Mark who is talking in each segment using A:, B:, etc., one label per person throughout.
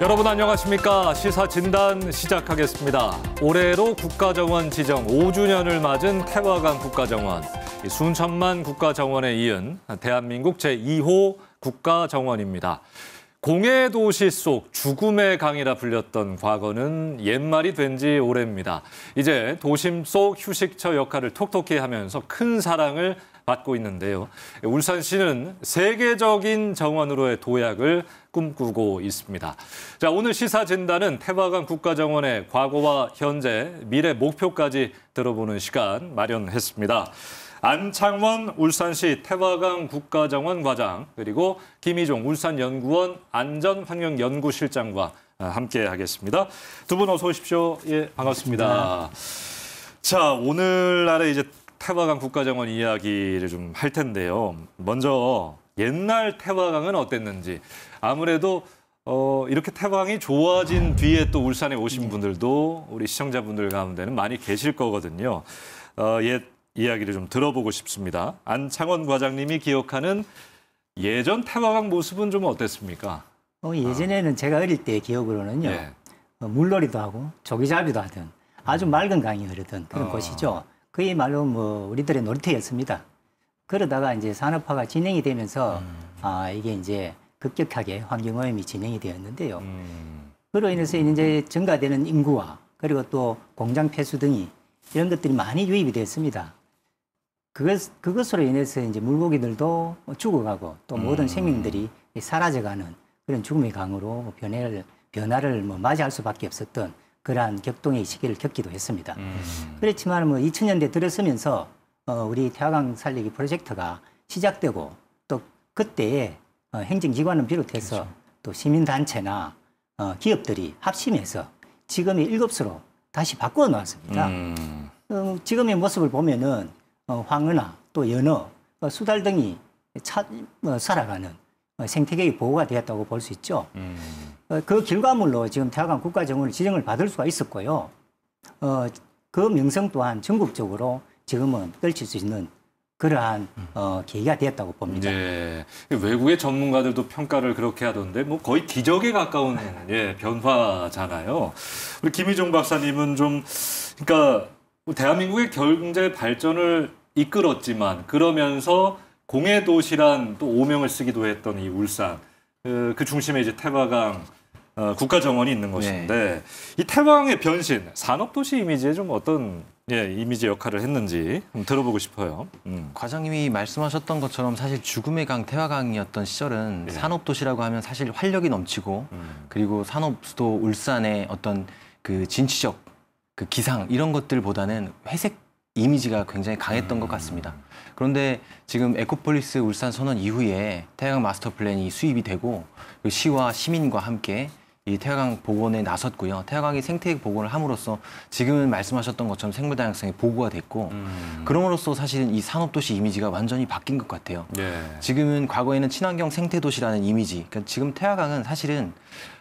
A: 여러분 안녕하십니까. 시사진단 시작하겠습니다. 올해로 국가정원 지정 5주년을 맞은 태화강 국가정원, 순천만 국가정원에 이은 대한민국 제2호 국가정원입니다. 공예 도시 속 죽음의 강이라 불렸던 과거는 옛말이 된 지 오래입니다. 이제 도심 속 휴식처 역할을 톡톡히 하면서 큰 사랑을 받고 있는데요. 울산시는 세계적인 정원으로의 도약을 꿈꾸고 있습니다. 자, 오늘 시사 진단은 태화강 국가정원의 과거와 현재, 미래 목표까지 들어보는 시간 마련했습니다. 안창원 울산시 태화강 국가정원 과장 그리고 김희종 울산연구원 안전환경연구실장과 함께 하겠습니다. 두 분 어서 오십시오. 예, 반갑습니다. 네. 자, 오늘날의 이제 태화강 국가정원 이야기를 좀 할 텐데요. 먼저 옛날 태화강은 어땠는지 아무래도 어, 이렇게 태화강이 좋아진 뒤에 또 울산에 오신 네. 분들도 우리 시청자분들 가운데는 많이 계실 거거든요. 어, 옛 이야기를 좀 들어보고 싶습니다. 안창원 과장님이 기억하는 예전 태화강 모습은 좀 어땠습니까?
B: 어, 예전에는 어. 제가 어릴 때 기억으로는요. 네. 어, 물놀이도 하고 조기잡이도 하던 아주 맑은 강이 흐르던 그런 어. 곳이죠. 그의말로 뭐 우리들의 놀이터였습니다. 그러다가 이제 산업화가 진행이 되면서 음. 아 이게 이제 급격하게 환경오염이 진행이 되었는데요. 음. 그로 인해서 이제 증가되는 인구와 그리고 또 공장 폐수 등이 이런 것들이 많이 유입이 됐습니다. 그것, 그것으로 인해서 이제 물고기들도 죽어가고 또 모든 음. 생명들이 사라져가는 그런 죽음의 강으로 변화를, 변화를 뭐 맞이할 수밖에 없었던 그러한 격동의 시기를 겪기도 했습니다. 음. 그렇지만 뭐 2000년대 들었으면서 어, 우리 태화강 살리기 프로젝트가 시작되고 또 그때에 어, 행정기관은 비롯해서 그렇죠. 또 시민단체나 어, 기업들이 합심해서 지금의 일곱수로 다시 바꾸어 놓았습니다. 음. 어, 지금의 모습을 보면은 어, 황은화 또 연어 어, 수달 등이 차, 어, 살아가는 어, 생태계의 보호가 되었다고 볼 수 있죠. 음. 어, 그 결과물로 지금 태화강 국가정원을 지정을 받을 수가 있었고요. 어, 그 명성 또한 전국적으로 지금은 떨칠 수 있는 그러한 어, 계기가 되었다고 봅니다.
A: 예, 외국의 전문가들도 평가를 그렇게 하던데 뭐 거의 기적에 가까운 예, 변화잖아요. 우리 김희종 박사님은 좀 그러니까 뭐 대한민국의 경제 발전을 이끌었지만 그러면서 공해 도시란 또 오명을 쓰기도 했던 이 울산 그, 그 중심에 이제 태화강 어, 국가 정원이 있는 것인데 네. 이 태왕의 변신 산업도시 이미지에 좀 어떤
C: 예, 이미지 역할을 했는지 들어보고 싶어요. 음. 과장님이 말씀하셨던 것처럼 사실 죽음의 강 태화강이었던 시절은 예. 산업도시라고 하면 사실 활력이 넘치고 음. 그리고 산업 수도 울산의 어떤 그 진취적 그 기상 이런 것들보다는 회색 이미지가 굉장히 강했던 음. 것 같습니다. 그런데 지금 에코폴리스 울산 선언 이후에 태양 마스터 플랜이 수입이 되고 그 시와 시민과 함께 이 태화강 복원에 나섰고요. 태화강이 생태 복원을 함으로써 지금 말씀하셨던 것처럼 생물 다양성이 보고가 됐고 음. 그럼으로써 사실은 이 산업도시 이미지가 완전히 바뀐 것 같아요. 예. 지금은 과거에는 친환경 생태도시라는 이미지. 그러니까 지금 태화강은 사실은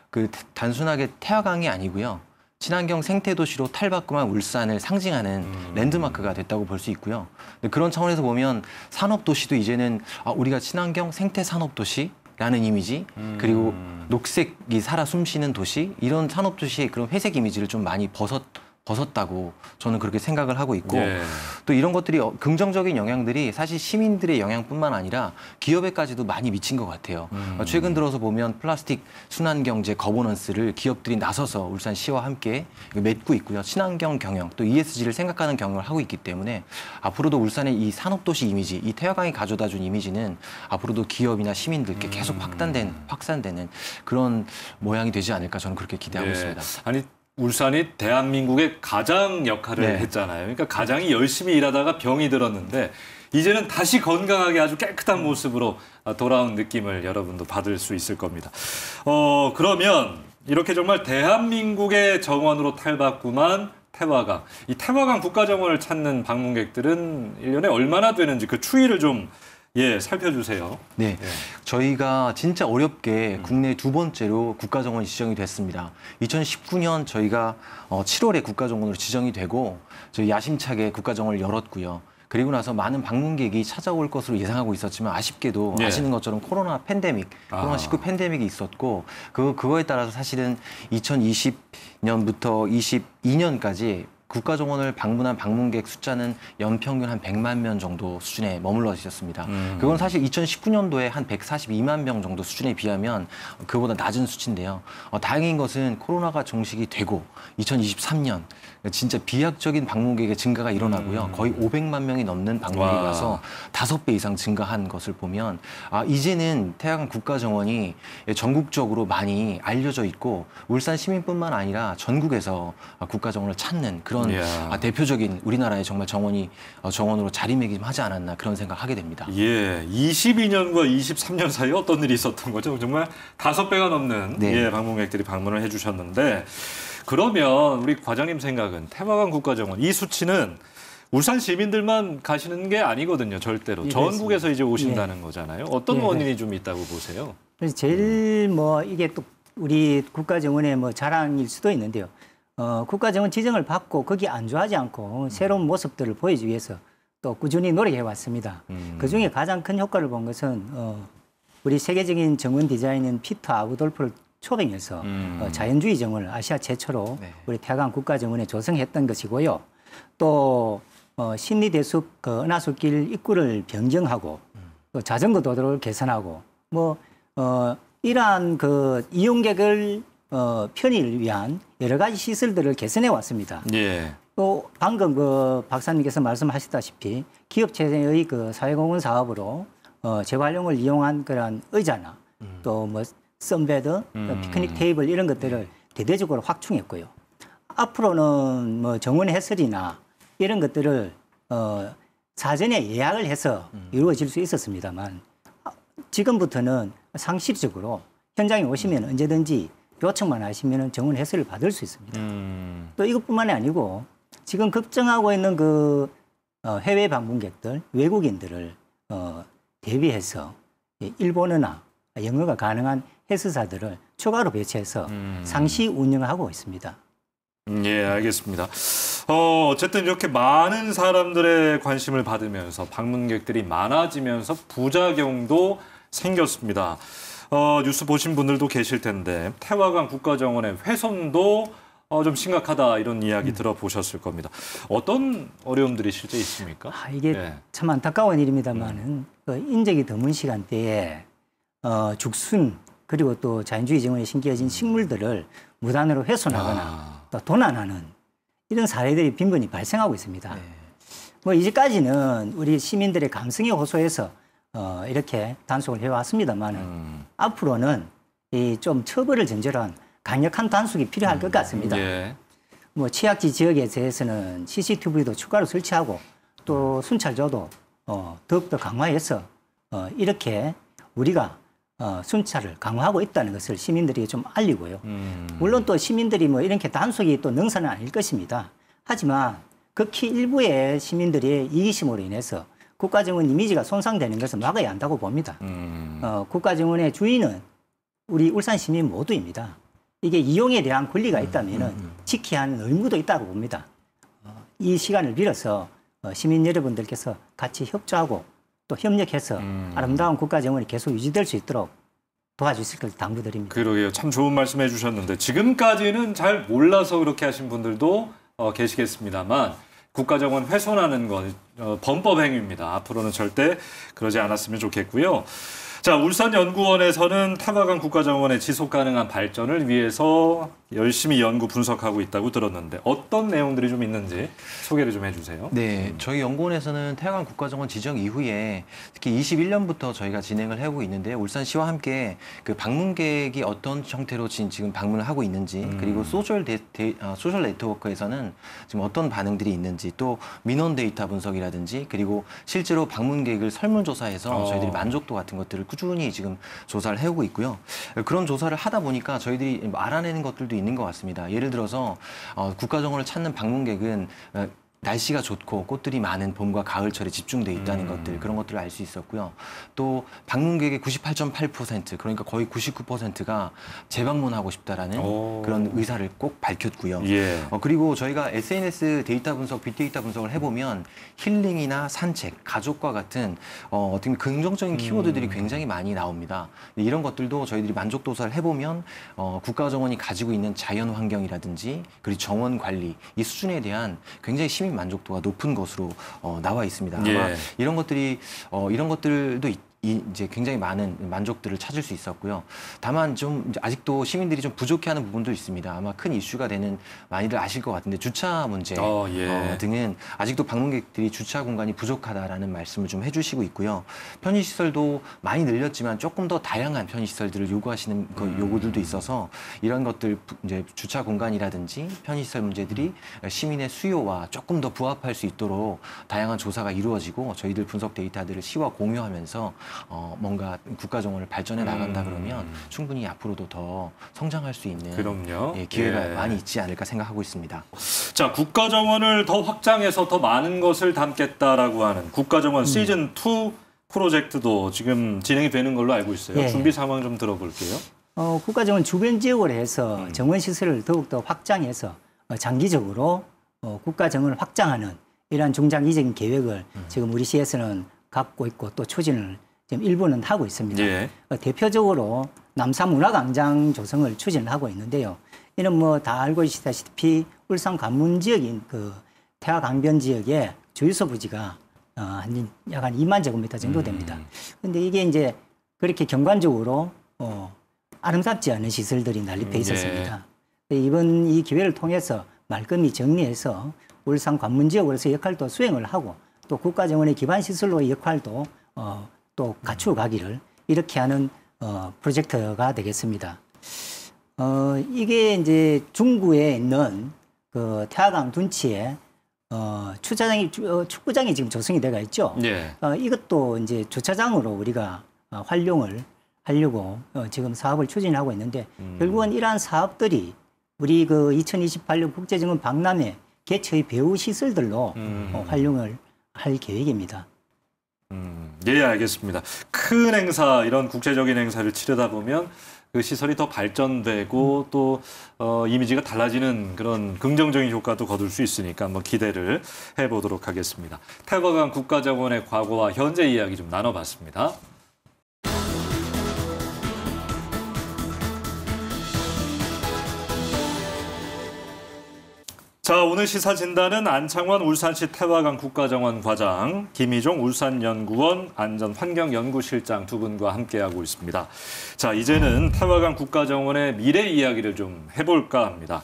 C: 그 단순하게 태화강이 아니고요. 친환경 생태도시로 탈바꿈한 울산을 상징하는 음. 랜드마크가 됐다고 볼 수 있고요. 그런 차원에서 보면 산업도시도 이제는 아, 우리가 친환경 생태산업도시 라는 이미지 음. 그리고 녹색이 살아 숨쉬는 도시 이런 산업 도시의 그런 회색 이미지를 좀 많이 벗어 벗었다고 저는 그렇게 생각을 하고 있고 예. 또 이런 것들이 어, 긍정적인 영향들이 사실 시민들의 영향뿐만 아니라 기업에까지도 많이 미친 것 같아요. 음. 어, 최근 들어서 보면 플라스틱 순환경제 거버넌스를 기업들이 나서서 울산시와 함께 맺고 있고요. 친환경 경영 또 ESG를 생각하는 경영을 하고 있기 때문에 앞으로도 울산의 이 산업도시 이미지 이 태화강이 가져다 준 이미지는 앞으로도 기업이나 시민들께 계속 음. 확단된 확산되는 그런 모양이 되지 않을까 저는 그렇게 기대하고 예. 있습니다.
A: 아니 울산이 대한민국의 가장 역할을 네. 했잖아요. 그러니까 가장이 열심히 일하다가 병이 들었는데 이제는 다시 건강하게 아주 깨끗한 모습으로 돌아온 느낌을 여러분도 받을 수 있을 겁니다. 어, 그러면 이렇게 정말 대한민국의 정원으로 탈바꿈한 태화강. 이 태화강 국가정원을 찾는 방문객들은 일년에 얼마나 되는지 그 추이를 좀 예, 살펴주세요.
C: 네. 예. 저희가 진짜 어렵게 국내 두 번째로 국가정원이 지정이 됐습니다. 2019년 저희가 7월에 어, 국가정원으로 지정이 되고 저희 야심차게 국가정원을 열었고요. 그리고 나서 많은 방문객이 찾아올 것으로 예상하고 있었지만 아쉽게도 예. 아시는 것처럼 코로나 팬데믹, 아. 코로나19 팬데믹이 있었고 그 그거에 따라서 사실은 2020년부터 22년까지 국가정원을 방문한 방문객 숫자는 연평균 한 100만 명 정도 수준에 머물러 있었습니다. 음. 그건 사실 2019년도에 한 142만 명 정도 수준에 비하면 그보다 낮은 수치인데요. 어, 다행인 것은 코로나가 종식이 되고 2023년 진짜 비약적인 방문객의 증가가 일어나고요. 음. 거의 500만 명이 넘는 방문객이 와서 다섯 배 이상 증가한 것을 보면 아 이제는 태양 국가정원이 전국적으로 많이 알려져 있고 울산 시민뿐만 아니라 전국에서 국가정원을 찾는 그런 아, 대표적인 우리나라의 정말 정원이 어, 정원으로 자리매김하지 않았나 그런 생각하게 됩니다.
A: 예, 22년과 23년 사이 어떤 일이 있었던 거죠? 정말 다섯 배가 넘는 네. 예, 방문객들이 방문을 해주셨는데. 그러면 우리 과장님 생각은 태마강 국가정원 이 수치는 울산 시민들만 가시는 게 아니거든요, 절대로. 예, 전국에서 이제 오신다는 예. 거잖아요. 어떤 예, 네. 원인이 좀 있다고 보세요?
B: 제일 음. 뭐 이게 또 우리 국가정원의 뭐 자랑일 수도 있는데요. 어, 국가정원 지정을 받고 거기 안주하지 않고 음. 새로운 모습들을 보여주기 위해서 또 꾸준히 노력해 왔습니다. 음. 그 중에 가장 큰 효과를 본 것은 어, 우리 세계적인 정원 디자인인 피터 아우돌프를 초빙해서 어, 음. 자연주의 정원을 아시아 최초로 네. 우리 태강 국가정원에 조성했던 것이고요. 또 어, 신리대숲 그 은하수길 입구를 변경하고 음. 또 자전거 도로를 개선하고 뭐 어, 이러한 그 이용객을 어, 편의를 위한 여러 가지 시설들을 개선해 왔습니다. 예. 또 방금 그 박사님께서 말씀하셨다시피 기업체의그 사회공헌 사업으로 어, 재활용을 이용한 그런 의자나 음. 또뭐 썬베드, 그 음. 피크닉 테이블 이런 것들을 네. 대대적으로 확충했고요. 앞으로는 뭐 정원 해설이나 이런 것들을 어, 사전에 예약을 해서 음. 이루어질 수 있었습니다만 아, 지금부터는 상식적으로 현장에 오시면 음. 언제든지 요청만 하시면 정원 해설을 받을 수 있습니다. 음. 또 이것뿐만이 아니고 지금 걱정하고 있는 그 어, 해외 방문객들, 외국인들을 어, 대비해서 일본어나 영어가 가능한 해수사들을 추가로 배치해서 음. 상시 운영하고 있습니다.
A: 음, 예, 알겠습니다. 어, 어쨌든 이렇게 많은 사람들의 관심을 받으면서 방문객들이 많아지면서 부작용도 생겼습니다. 어, 뉴스 보신 분들도 계실 텐데 태화강 국가정원의 훼손도 어, 좀 심각하다 이런 이야기 음. 들어보셨을 겁니다. 어떤 어려움들이 실제 있습니까? 아,
B: 이게 예. 참 안타까운 일입니다만은 음. 그 인적이 드문 시간대에 어, 죽순 그리고 또 자연주의 정원에 심겨진 식물들을 무단으로 훼손하거나 아. 또 도난하는 이런 사례들이 빈번히 발생하고 있습니다. 네. 뭐 이제까지는 우리 시민들의 감성에 호소해서 어, 이렇게 단속을 해왔습니다만 음. 앞으로는 이좀 처벌을 전제로 한 강력한 단속이 필요할 음. 것 같습니다. 예. 뭐 취약지 지역에 대해서는 CCTV도 추가로 설치하고 또 순찰조도 어, 더욱더 강화해서 어, 이렇게 우리가 어, 순찰을 강화하고 있다는 것을 시민들이 좀 알리고요. 음. 물론 또 시민들이 뭐 이렇게 단속이 또능선은 아닐 것입니다. 하지만 극히 일부의 시민들의 이기심으로 인해서 국가정원 이미지가 손상되는 것을 막아야 한다고 봅니다. 음. 어, 국가정원의 주인은 우리 울산 시민 모두입니다. 이게 이용에 대한 권리가 음, 있다면 음, 음. 지켜야 하는 의무도 있다고 봅니다. 이 시간을 빌어서 어, 시민 여러분들께서 같이 협조하고 또 협력해서 음. 아름다운 국가정원이 계속 유지될 수 있도록 도와주실 걸 당부드립니다.
A: 그러게요. 참 좋은 말씀 해주셨는데 지금까지는 잘 몰라서 그렇게 하신 분들도 어, 계시겠습니다만 국가정원 훼손하는 건 어, 범법 행위입니다. 앞으로는 절대 그러지 않았으면 좋겠고요. 자, 울산연구원에서는 타가강 국가정원의 지속 가능한 발전을 위해서 열심히 연구 분석하고 있다고 들었는데 어떤 내용들이 좀 있는지 소개를 좀 해주세요.
C: 네, 저희 연구원에서는 태양 국가정원 지정 이후에 특히 21년부터 저희가 진행을 하고 있는데 울산시와 함께 그 방문객이 어떤 형태로 지금 방문을 하고 있는지 음. 그리고 소셜 데, 데, 아, 소셜 네트워크에서는 지금 어떤 반응들이 있는지 또 민원 데이터 분석이라든지 그리고 실제로 방문객을 설문조사해서 어. 저희들이 만족도 같은 것들을 꾸준히 지금 조사를 해오고 있고요. 그런 조사를 하다 보니까 저희들이 알아내는 것들도 있는 것 같습니다. 예를 들어서 어, 국가정원을 찾는 방문객은 어, 날씨가 좋고 꽃들이 많은 봄과 가을철에 집중돼 있다는 음. 것들 그런 것들을 알 수 있었고요. 또 방문객의 98.8% 그러니까 거의 99%가 재방문하고 싶다라는 오. 그런 의사를 꼭 밝혔고요. 예. 어, 그리고 저희가 SNS 데이터 분석, 빅데이터 분석을 해보면 힐링이나 산책, 가족과 같은 어, 어떤 긍정적인 음. 키워드들이 음. 굉장히 많이 나옵니다. 이런 것들도 저희들이 만족 도사를 해보면 어, 국가정원이 가지고 있는 자연 환경이라든지 그리고 정원 관리 이 수준에 대한 굉장히 심의 수입 만족도가 높은 것으로 어, 나와 있습니다. 예. 이런 것들이 어, 이런 것들도 있, 이 이제 굉장히 많은 만족들을 찾을 수 있었고요. 다만 좀 아직도 시민들이 좀 부족해하는 부분도 있습니다. 아마 큰 이슈가 되는 많이들 아실 것 같은데 주차 문제 어, 예. 어, 등은 아직도 방문객들이 주차 공간이 부족하다라는 말씀을 좀 해주시고 있고요. 편의 시설도 많이 늘렸지만 조금 더 다양한 편의 시설들을 요구하시는 그 요구들도 있어서 이런 것들 이제 주차 공간이라든지 편의 시설 문제들이 시민의 수요와 조금 더 부합할 수 있도록 다양한 조사가 이루어지고 저희들 분석 데이터들을 시와 공유하면서 어, 뭔가 국가정원을 발전해 나간다 음. 그러면 음. 충분히 앞으로도 더 성장할 수 있는 그럼요. 예, 기회가 예. 많이 있지 않을까 생각하고 있습니다.
A: 자, 국가정원을 더 확장해서 더 많은 것을 담겠다라고 하는 국가정원 음. 시즌 2 프로젝트도 지금 진행이 되는 걸로 알고 있어요. 예. 준비 상황 좀 들어볼게요.
B: 어, 국가정원 주변 지역을 해서 음. 정원 시설을 더욱더 확장해서 어, 장기적으로 어, 국가정원을 확장하는 이러한 중장기적인 계획을 음. 지금 우리 시에서는 갖고 있고 또 추진을 지금 일부는 하고 있습니다. 예. 어, 대표적으로 남산 문화광장 조성을 추진을 하고 있는데요. 이는 뭐 다 알고 계시다시피 울산 관문 지역인 그 태화강변 지역에 주유소 부지가 어한약간 2만 제곱미터 정도 음. 됩니다. 그런데 음. 이게 이제 그렇게 경관적으로 어, 아름답지 않은 시설들이 난립해 음, 예. 있었습니다. 예. 이번 이 기회를 통해서 말끔히 정리해서 울산 관문 지역으로서 역할도 수행을 하고 또 국가정원의 기반 시설로의 역할도 어, 또 갖추어가기를 이렇게 하는 어, 프로젝트가 되겠습니다. 어, 이게 이제 중구에 있는 그 태화강 둔치에 어, 주차장이 어, 축구장이 지금 조성이 되어 있죠. 네. 어, 이것도 이제 주차장으로 우리가 어, 활용을 하려고 어, 지금 사업을 추진하고 있는데 음. 결국은 이러한 사업들이 우리 그 2028년 국제정원 박람회 개최의 배후 시설들로 음. 어, 활용을 할 계획입니다. 음,
A: 예, 알겠습니다. 큰 행사, 이런 국제적인 행사를 치르다 보면 그 시설이 더 발전되고 음. 또 어, 이미지가 달라지는 그런 긍정적인 효과도 거둘 수 있으니까 한번 기대를 해보도록 하겠습니다. 태버강 국가자원의 과거와 현재 이야기 좀 나눠봤습니다. 자 오늘 시사진단은 안창원 울산시 태화강 국가정원 과장, 김희종 울산연구원 안전환경연구실장 두 분과 함께하고 있습니다. 자 이제는 태화강 국가정원의 미래 이야기를 좀 해볼까 합니다.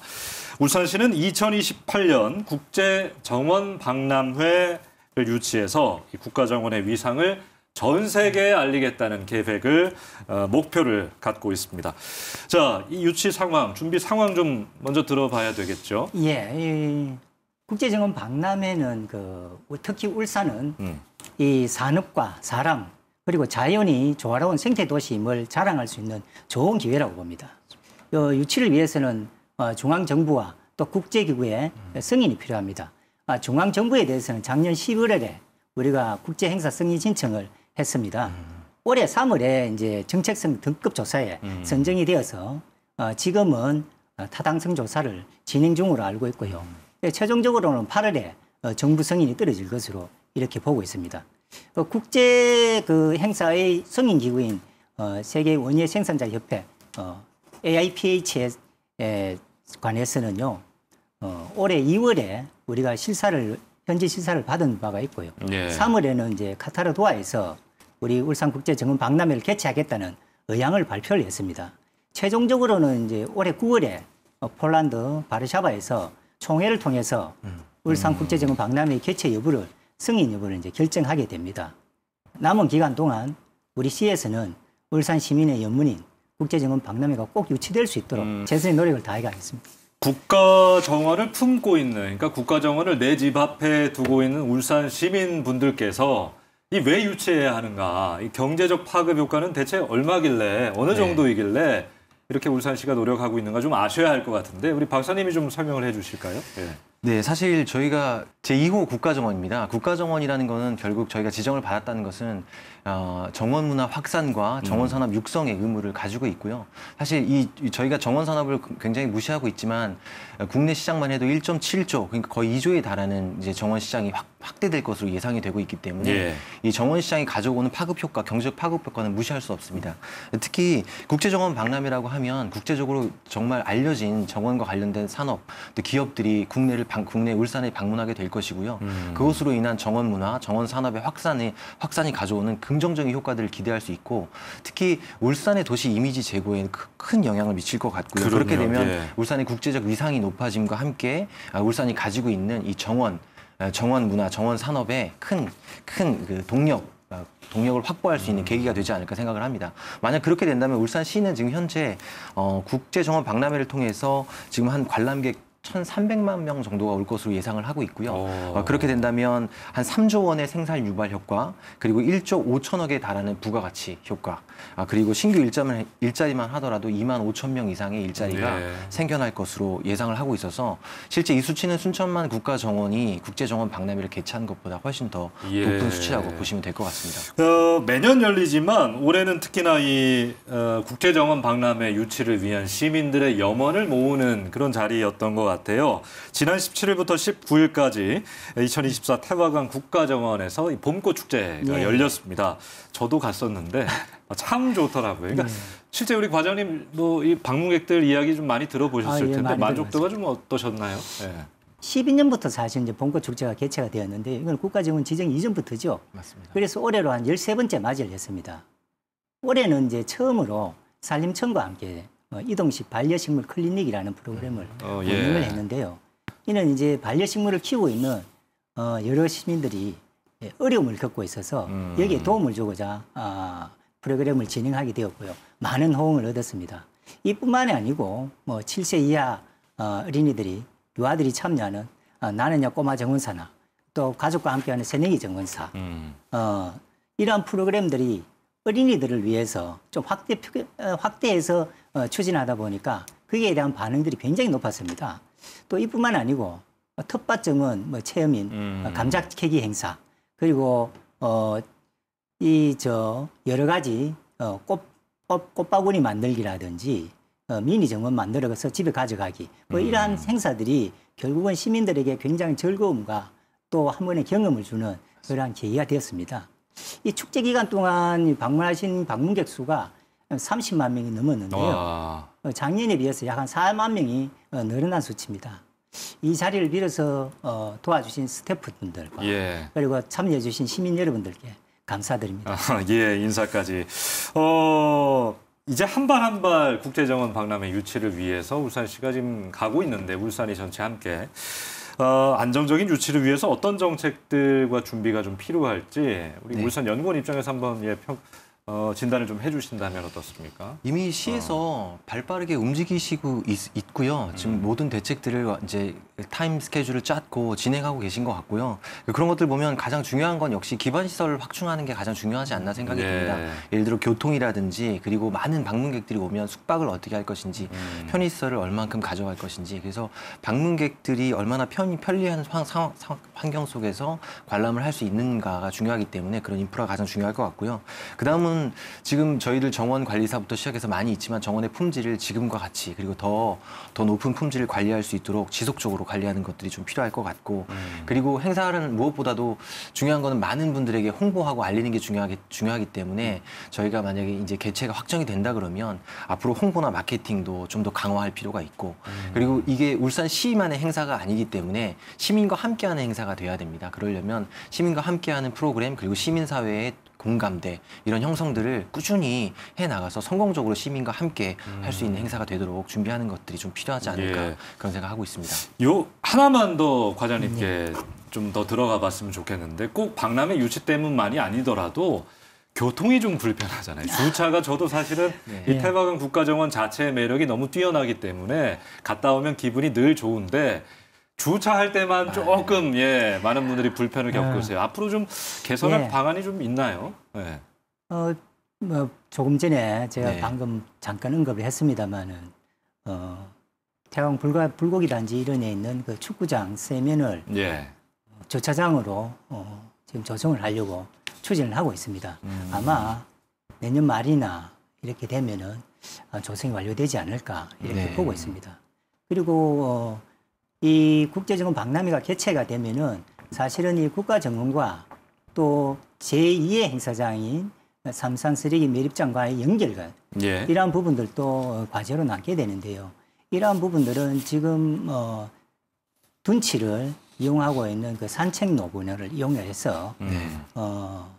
A: 울산시는 2028년 국제정원 박람회를 유치해서 국가정원의 위상을 전 세계에 알리겠다는 계획을 어, 목표를 갖고 있습니다. 자, 이 유치 상황, 준비 상황 좀 먼저 들어봐야 되겠죠.
B: 예, 이 국제정원 박람회는 그 특히 울산은 음. 이 산업과 사람 그리고 자연이 조화로운 생태 도시임을 자랑할 수 있는 좋은 기회라고 봅니다. 어, 유치를 위해서는 어, 중앙 정부와 또 국제기구의 음. 승인이 필요합니다. 아, 중앙 정부에 대해서는 작년 11월에 우리가 국제 행사 승인 신청을 했습니다. 음. 올해 3월에 이제 정책성 등급 조사에 음. 선정이 되어서 어, 지금은 어, 타당성 조사를 진행 중으로 알고 있고요. 음. 예, 최종적으로는 8월에 어, 정부 성인이 떨어질 것으로 이렇게 보고 있습니다. 어, 국제 그 행사의 성인 기구인 어, 세계 원예 생산자 협회 어, AIPH에 관해서는요. 어, 올해 2월에 우리가 실사를 현지 시사를 받은 바가 있고요. 네. 예. 3월에는 이제 카타르 도하에서 우리 울산국제정원 박람회를 개최하겠다는 의향을 발표를 했습니다. 최종적으로는 이제 올해 9월에 어, 폴란드 바르샤바에서 총회를 통해서 음. 울산국제정원 박람회 개최 여부를 승인 여부를 이제 결정하게 됩니다. 남은 기간 동안 우리 시에서는 울산 시민의 연문인 국제정원 박람회가 꼭 유치될 수 있도록 음. 최선의 노력을 다해가겠습니다.
A: 국가 정화를 품고 있는, 그러니까 국가 정화를 내집 앞에 두고 있는 울산 시민분들께서 이 왜 유치해야 하는가, 이 경제적 파급 효과는 대체 얼마길래, 어느 네. 정도이길래 이렇게 울산시가 노력하고 있는가 좀 아셔야 할 것 같은데 우리 박사님이 좀 설명을 해주실까요?
C: 네. 네, 사실 저희가 제2호 국가정원입니다. 국가정원이라는 것은 결국 저희가 지정을 받았다는 것은 어, 정원 문화 확산과 음. 정원 산업 육성의 의무를 가지고 있고요. 사실 이 저희가 정원 산업을 그, 굉장히 무시하고 있지만 어, 국내 시장만 해도 1.7조 그러니까 거의 2조에 달하는 이제 정원 시장이 확, 확대될 것으로 예상이 되고 있기 때문에 예. 이 정원 시장이 가져오는 파급 효과, 경제적 파급 효과는 무시할 수 없습니다. 특히 국제 정원 박람회라고 하면 국제적으로 정말 알려진 정원과 관련된 산업, 또 기업들이 국내를 방, 국내 울산에 방문하게 될 것이고요. 음. 그것으로 인한 정원 문화, 정원 산업의 확산에 확산이 가져오는 긍정적인 효과들을 기대할 수 있고 특히 울산의 도시 이미지 제고에 큰 영향을 미칠 것 같고요. 그럼요. 그렇게 되면 예. 울산의 국제적 위상이 높아짐과 함께 아, 울산이 가지고 있는 이 정원 아, 정원 문화, 정원 산업의큰큰 그 동력 아, 동력을 확보할 수 있는 음. 계기가 되지 않을까 생각을 합니다. 만약 그렇게 된다면 울산시는 지금 현재 어, 국제정원 박람회를 통해서 지금 한 관람객 1,300만 명 정도가 올 것으로 예상을 하고 있고요. 오. 어. 어, 그렇게 된다면 한 3조 원의 생산 유발 효과, 그리고 1조 5천억에 달하는 부가가치 효과, 아, 그리고 신규 일자만, 일자리만 하더라도 2만 5천 명 이상의 일자리가 네. 생겨날 것으로 예상을 하고 있어서 실제 이 수치는 순천만 국가 정원이 국제 정원 박람회를 개최한 것보다 훨씬 더 예. 높은 수치라고 보시면 될 것 같습니다.
A: 어, 매년 열리지만 올해는 특히나 이 어, 국제 정원 박람회 유치를 위한 시민들의 염원을 모으는 그런 자리였던 것 같습니다. 같아요. 지난 17일부터 19일까지 2024 태화강 국가정원에서 봄꽃 축제가 예. 열렸습니다. 저도 갔었는데 참 좋더라고요. 그러니까 네. 실제 우리 과장님 뭐이 방문객들 이야기 좀 많이 들어보셨을 아, 예, 텐데 많이 만족도가 좀 어떠셨나요? 네. 예.
B: 12년부터 사실 이제 본꽃 축제가 개최가 되었는데 이건 국가정원 지정 이전부터죠. 맞습니다. 그래서 올해로 한 13번째 맞이를 했습니다. 올해는 이제 처음으로 산림청과 함께 어, 이동식 반려식물 클리닉이라는 프로그램을 음. 어, 예. 운영을 했는데요. 이는 이제 반려식물을 키우고 있는 어, 여러 시민들이 예, 어려움을 겪고 있어서 음. 여기에 도움을 주고자 아, 프로그램을 진행하게 되었고요. 많은 호응을 얻었습니다. 이뿐만이 아니고 뭐 7세 이하 어, 어린이들이 유아들이 참여하는 어, 나는야 꼬마 정원사나 또 가족과 함께하는 새내기 정원사 음. 어, 이러한 프로그램들이 어린이들을 위해서 좀 확대, 어, 확대해서 어, 추진하다 보니까 그에 대한 반응들이 굉장히 높았습니다. 또 이뿐만 아니고 어, 텃밭증은 뭐 체험인, 음. 감자 캐기 행사, 그리고 어, 이저 여러 가지 어, 꽃, 꽃, 꽃바구니 만들기라든지 어, 미니 정원 만들어서 집에 가져가기 뭐 음. 이러한 음. 행사들이 결국은 시민들에게 굉장히 즐거움과 또 한 번의 경험을 주는 그러한 계기가 되었습니다. 이 축제 기간 동안 방문하신 방문객 수가 30만 명이 넘었는데요. 와. 아. 어, 작년에 비해서 약 한 4만 명이 어, 늘어난 수치입니다. 이 자리를 빌어서 어, 도와주신 스태프분들과 예. 그리고 참여해주신 시민 여러분들께 감사드립니다.
A: 아, 예, 인사까지. 어, 이제 한 발 한 발 국제정원 박람회 유치를 위해서 울산시가 지금 가고 있는데 울산이 전체 함께 어, 안정적인 유치를 위해서 어떤 정책들과 준비가 좀 필요할지 우리 네. 울산 연구원 입장에서 한번 예, 평, 어, 진단을 좀 해주신다면 어떻습니까?
C: 이미 시에서 어. 발빠르게 움직이시고 있, 있 고요 지금 음. 모든 대책들을 이제 타임 스케줄을 짰고 진행하고 계신 것 같고요. 그런 것들 보면 가장 중요한 건 역시 기반 시설을 확충하는 게 가장 중요하지 않나 생각이 네. 듭니다. 예를 들어 교통이라든지 그리고 많은 방문객들이 오면 숙박을 어떻게 할 것인지 음. 편의 시설을 얼만큼 가져갈 것인지 그래서 방문객들이 얼마나 편히 편리한 상, 상, 상, 환경 속에서 관람을 할 수 있는가가 중요하기 때문에 그런 인프라가 가장 중요할 것 같고요. 그 다음은 물론 지금 저희들 정원 관리사부터 시작해서 많이 있지만 정원의 품질을 지금과 같이 그리고 더, 더 높은 품질을 관리할 수 있도록 지속적으로 관리하는 것들이 좀 필요할 것 같고 음. 그리고 행사는 무엇보다도 중요한 거는 많은 분들에게 홍보하고 알리는 게 중요하기, 중요하기 때문에 저희가 만약에 이제 개최가 확정이 된다 그러면 앞으로 홍보나 마케팅도 좀 더 강화할 필요가 있고 음. 그리고 이게 울산 시만의 행사가 아니기 때문에 시민과 함께하는 행사가 돼야 됩니다. 그러려면 시민과 함께하는 프로그램 그리고 시민사회에 공감대 이런 형성들을 꾸준히 해 나가서 성공적으로 시민과 함께 음. 할수 있는 행사가 되도록 준비하는 것들이 좀 필요하지 않을까 예. 그런 생각하고 있습니다.
A: 요 하나만 더 과장님께 음. 네. 좀더 들어가 봤으면 좋겠는데 꼭 박람회 유치 때문만이 아니더라도 교통이 좀 불편하잖아요. 네. 주차가 저도 사실은 네. 이 네. 태화강 국가정원 자체의 매력이 너무 뛰어나기 때문에 갔다 오면 기분이 늘 좋은데 주차할 때만 아, 조금 네. 예 많은 분들이 불편을 네. 겪고 있어요. 앞으로 좀 개선할 예. 방안이 좀 있나요? 예.
B: 어, 뭐 조금 전에 제가 네. 방금 잠깐 언급을 했습니다만은 어, 태왕 불가, 불고기 단지 이런에 있는 그 축구장 세면을 예. 주차장으로 어, 지금 조성을 하려고 추진을 하고 있습니다. 음. 아마 내년 말이나 이렇게 되면은 아, 조성이 완료되지 않을까 이렇게 네. 보고 있습니다. 그리고 어, 이 국제정권 박람회가 개최가 되면은 사실은 이국가정원과또 제2의 행사장인 삼산 쓰레기 매립장과의 연결과 예. 이러한 부분들도 과제로 남게 되는데요. 이러한 부분들은 지금 어, 둔치를 이용하고 있는 그 산책 노분을 이용해서 음. 네. 어,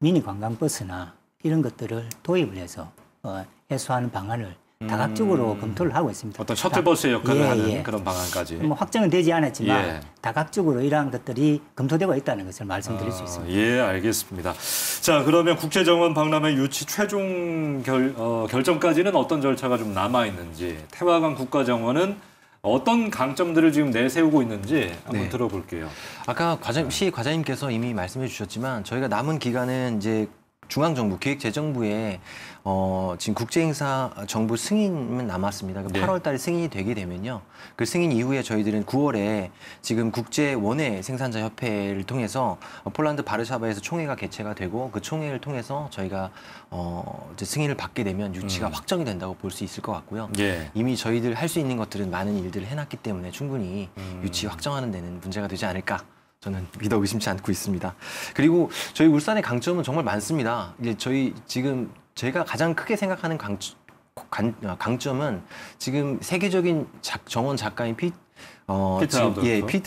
B: 미니 관광버스나 이런 것들을 도입을 해서 어, 해소하는 방안을 다각적으로 음... 검토를 하고 있습니다. 어떤 셔틀버스의 역할을 예, 하는 예. 그런
A: 방안까지. 뭐
B: 확정은 되지 않았지만 예. 다각적으로 이러한 것들이 검토되고 있다는 것을 말씀드릴 아, 수 있습니다.
A: 예, 알겠습니다. 자, 그러면 국제정원 박람회 유치
C: 최종 결,
A: 어, 결정까지는 어떤 절차가 좀 남아 있는지 태화강 국가정원은 어떤 강점들을 지금 내세우고 있는지 한번 네. 들어볼게요.
C: 아까 과장, 시 과장님께서 이미 말씀해 주셨지만 저희가 남은 기간은 이제 중앙정부 기획재정부에 어, 지금 국제행사 정부 승인은 남았습니다. 그 그러니까 8월 달에 승인이 되게 되면요. 그 승인 이후에 저희들은 9월에 지금 국제 원예 생산자 협회를 통해서 어, 폴란드 바르샤바에서 총회가 개최가 되고 그 총회를 통해서 저희가 어, 이제 승인을 받게 되면 유치가 음. 확정이 된다고 볼 수 있을 것 같고요. 예. 이미 저희들 할 수 있는 것들은 많은 일들을 해놨기 때문에 충분히 음. 유치 확정하는 데는 문제가 되지 않을까 저는 믿어 의심치 않고 있습니다. 그리고 저희 울산의 강점은 정말 많습니다. 이제 저희 지금 제가 가장 크게 생각하는 강, 어, 강, 점은 지금 세계적인 작, 정원 작가인 피, 어, 피트 예,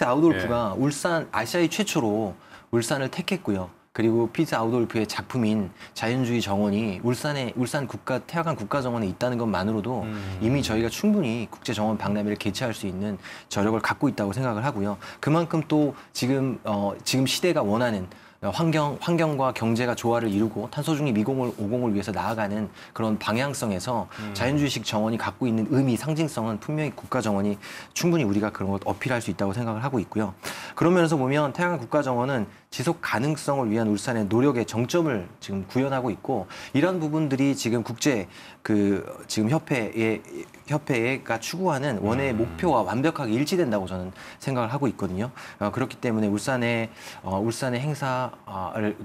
C: 아우돌프. 예, 예. 울산 아시아의 최초로 울산을 택했고요. 그리고 피트 아우돌프의 작품인 자연주의 정원이 울산에 울산 국가 태화강 국가정원에 있다는 것만으로도 음. 이미 저희가 충분히 국제 정원 박람회를 개최할 수 있는 저력을 갖고 있다고 생각을 하고요. 그만큼 또 지금 어, 지금 시대가 원하는 환경, 환경과 경제가 조화를 이루고 탄소중립 미공을 오공을 위해서 나아가는 그런 방향성에서 음. 자연주의식 정원이 갖고 있는 의미, 상징성은 분명히 국가정원이 충분히 우리가 그런 것 어필할 수 있다고 생각을 하고 있고요. 그런 면에서 보면 태양광 국가정원은 지속 가능성을 위한 울산의 노력의 정점을 지금 구현하고 있고 이런 부분들이 지금 국제 그 지금 협회의 협회가 추구하는 원의 음. 목표와 완벽하게 일치된다고 저는 생각을 하고 있거든요. 어, 그렇기 때문에 울산의 어, 울산의 행사를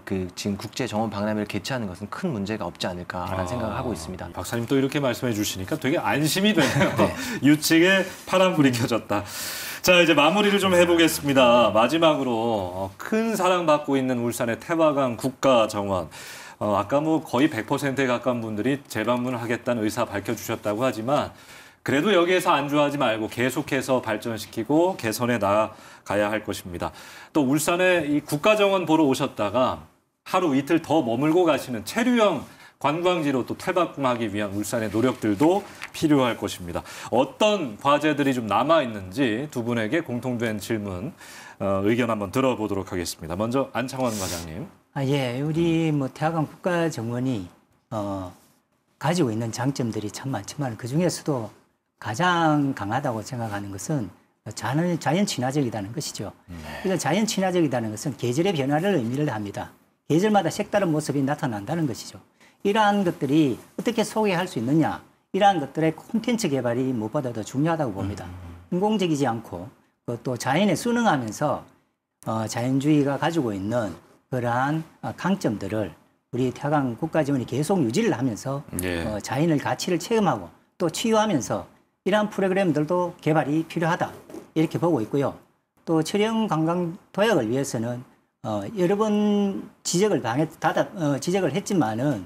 C: 그 지금 국제 정원 박람회를 개최하는 것은 큰 문제가 없지 않을까라는 아, 생각을 하고 있습니다. 박사님 또 이렇게 말씀해 주시니까 되게 안심이 되네요. 네. 유측에
A: 파란불이 음. 켜졌다. 자 이제 마무리를 좀 해보겠습니다. 마지막으로 어, 큰 사랑받고 있는 울산의 태화강 국가정원. 어, 아까 뭐 거의 100%에 가까운 분들이 재방문하겠다는 을 의사 밝혀주셨다고 하지만 그래도 여기에서 안주하지 말고 계속해서 발전시키고 개선해 나가야 할 것입니다. 또울산의이 국가정원 보러 오셨다가 하루 이틀 더 머물고 가시는 체류형 관광지로 또 탈바꿈하기 위한 울산의 노력들도 필요할 것입니다. 어떤 과제들이 좀 남아 있는지 두 분에게 공통된 질문 어, 의견 한번 들어보도록 하겠습니다. 먼저 안창원 과장님.
B: 아 예, 우리 뭐 대학원 국가 정원이 어, 가지고 있는 장점들이 참 많지만 그 중에서도 가장 강하다고 생각하는 것은 자연, 자연 친화적이라는 것이죠. 그러니까 자연 친화적이라는 것은 계절의 변화를 의미를 합니다. 계절마다 색다른 모습이 나타난다는 것이죠. 이러한 것들이 어떻게 소개할 수 있느냐 이러한 것들의 콘텐츠 개발이 무엇보다 더 중요하다고 봅니다. 음, 음. 인공적이지 않고 그 또 자연에 순응하면서 어, 자연주의가 가지고 있는 그러한 어, 강점들을 우리 태양 국가지원이 계속 유지를 하면서 예. 어, 자연의 가치를 체험하고 또 치유하면서 이러한 프로그램들도 개발이 필요하다 이렇게 보고 있고요. 또체영 관광 도약을 위해서는 어, 여러 번 지적을 당했, 다 어, 지적을 했지만은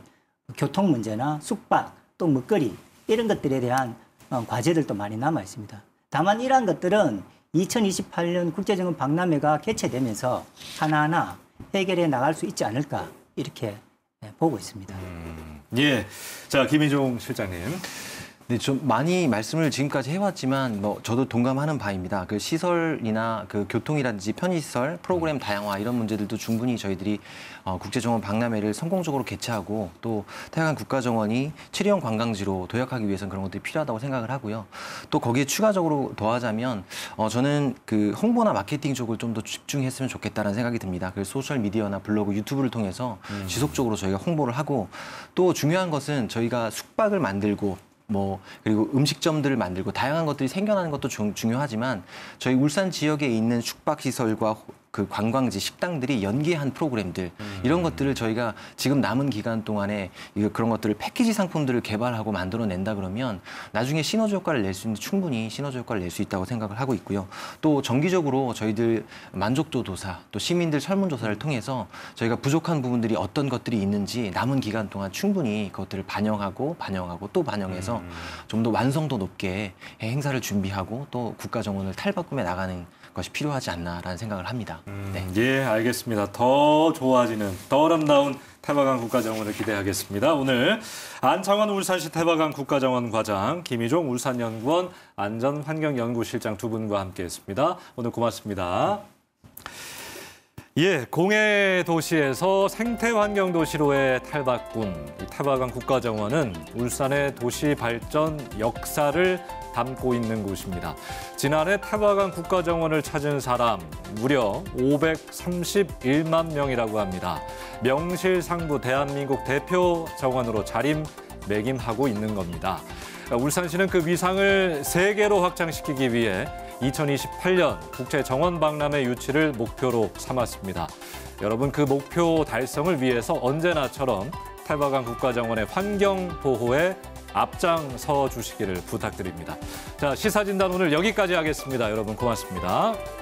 B: 교통 문제나 숙박 또 먹거리 이런 것들에 대한 어, 과제들도 많이 남아 있습니다. 다만 이러한 것들은 2028년 국제정은 박람회가 개최되면서 하나하나 해결해 나갈 수 있지 않을까 이렇게 예, 보고 있습니다. 음,
C: 예, 자 김희종 실장님. 네, 좀 많이 말씀을 지금까지 해왔지만 뭐 저도 동감하는 바입니다. 그 시설이나 그 교통이라든지 편의시설 프로그램 네. 다양화 이런 문제들도 충분히 저희들이 어, 국제정원 박람회를 성공적으로 개최하고 또 태양한 국가정원이 체리형 관광지로 도약하기 위해서는 그런 것들이 필요하다고 생각을 하고요. 또 거기에 추가적으로 더하자면 어, 저는 그 홍보나 마케팅 쪽을 좀 더 집중했으면 좋겠다는 생각이 듭니다. 그 소셜 미디어나 블로그, 유튜브를 통해서 음. 지속적으로 저희가 홍보를 하고 또 중요한 것은 저희가 숙박을 만들고 뭐 그리고 음식점들을 만들고 다양한 것들이 생겨나는 것도 중, 요하지만 저희 울산 지역에 있는 숙박 시설과 그 관광지 식당들이 연계한 프로그램들 음. 이런 것들을 저희가 지금 남은 기간 동안에 그런 것들을 패키지 상품들을 개발하고 만들어낸다 그러면 나중에 시너지 효과를 낼 수 있는 충분히 시너지 효과를 낼 수 있다고 생각을 하고 있고요. 또 정기적으로 저희들 만족도 조사 또 시민들 설문조사를 통해서 저희가 부족한 부분들이 어떤 것들이 있는지 남은 기간 동안 충분히 그것들을 반영하고 반영하고 또 반영해서 음. 좀더 완성도 높게 행사를 준비하고 또 국가 정원을 탈바꿈해 나가는 것이 필요하지 않나라는 생각을 합니다. 음, 네. 예,
A: 알겠습니다. 더 좋아지는, 더 아름다운 태화강 국가정원을 기대하겠습니다. 오늘 안창원 울산시 태화강 국가정원 과장, 김희종 울산연구원 안전환경연구실장 두 분과 함께했습니다. 오늘 고맙습니다. 음. 예, 공해 도시에서 생태 환경 도시로의 탈바꿈, 탈바강 국가정원은 울산의 도시 발전 역사를 담고 있는 곳입니다. 지난해 탈바강 국가정원을 찾은 사람 무려 531만 명이라고 합니다. 명실상부 대한민국 대표 정원으로 자리매김하고 있는 겁니다. 울산시는 그 위상을 세계로 확장시키기 위해 2028년 국제 정원 박람회 유치를 목표로 삼았습니다. 여러분 그 목표 달성을 위해서 언제나처럼 탈바강 국가정원의 환경 보호에 앞장서 주시기를 부탁드립니다. 자, 시사진단 오늘 여기까지 하겠습니다. 여러분 고맙습니다.